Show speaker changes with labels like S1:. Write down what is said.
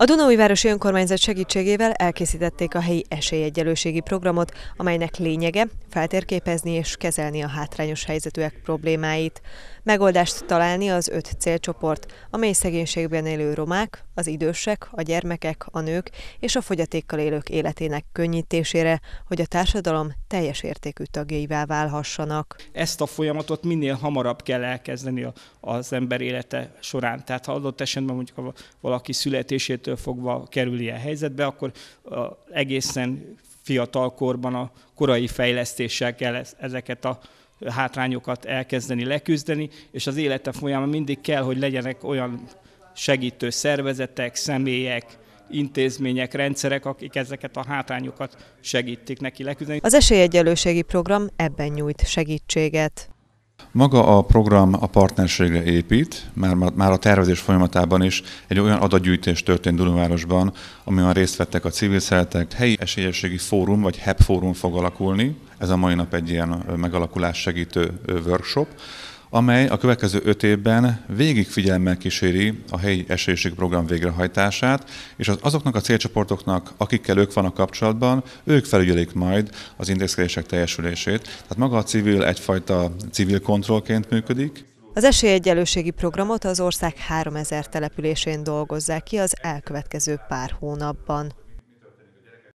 S1: A Dunai Városi Önkormányzat segítségével elkészítették a helyi esélyegyelőségi programot, amelynek lényege feltérképezni és kezelni a hátrányos helyzetűek problémáit. Megoldást találni az öt célcsoport, amely szegénységben élő romák, az idősek, a gyermekek, a nők és a fogyatékkal élők életének könnyítésére, hogy a társadalom teljes értékű tagjaivá válhassanak.
S2: Ezt a folyamatot minél hamarabb kell elkezdeni az ember élete során. Tehát ha adott esetben mondjuk valaki születését kezdettől fogva kerül ilyen helyzetbe, akkor egészen fiatalkorban a korai fejlesztéssel kell ezeket a hátrányokat elkezdeni leküzdeni, és az élete folyamán mindig kell, hogy legyenek olyan segítő szervezetek, személyek, intézmények, rendszerek, akik ezeket a hátrányokat segítik neki leküzdeni. Az
S1: esélyegyelőségi program ebben nyújt segítséget.
S3: Maga a program a partnerségre épít, már, már a tervezés folyamatában is egy olyan adatgyűjtés történt Dunavárosban, amiben részt vettek a civil szeretek. Helyi esélyességi fórum, vagy HEP fórum fog alakulni, ez a mai nap egy ilyen megalakulás segítő workshop, amely a következő öt évben végig figyelemmel kíséri a helyi esélyiség program végrehajtását, és az, azoknak a célcsoportoknak, akikkel ők vannak kapcsolatban, ők felügyelik majd az indexkérések teljesülését. Tehát maga a civil egyfajta civil kontrollként működik.
S1: Az esélyegyelőségi programot az ország 3000 településén dolgozzák ki az elkövetkező pár hónapban.